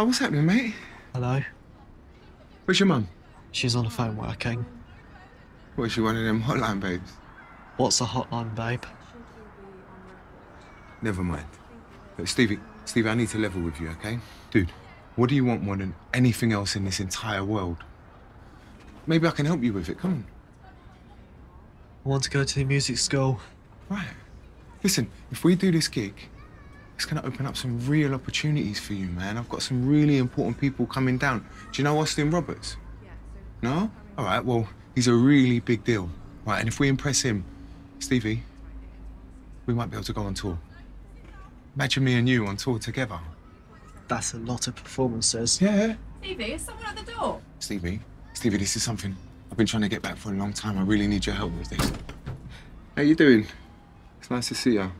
Oh, what's happening, mate? Hello. Where's your mum? She's on the phone working. What, is she one of them hotline babes? What's a hotline babe? Never mind. Stevie, Stevie, I need to level with you, okay? Dude, what do you want more than anything else in this entire world? Maybe I can help you with it. Come on. I want to go to the music school. Right. Listen, if we do this gig, it's going to open up some real opportunities for you, man. I've got some really important people coming down. Do you know Austin Roberts? No? All right, well, he's a really big deal. Right, and if we impress him, Stevie, we might be able to go on tour. Imagine me and you on tour together. That's a lot of performances. Yeah. Stevie, is someone at the door? Stevie, Stevie, this is something I've been trying to get back for a long time. I really need your help with this. How you doing? It's nice to see you.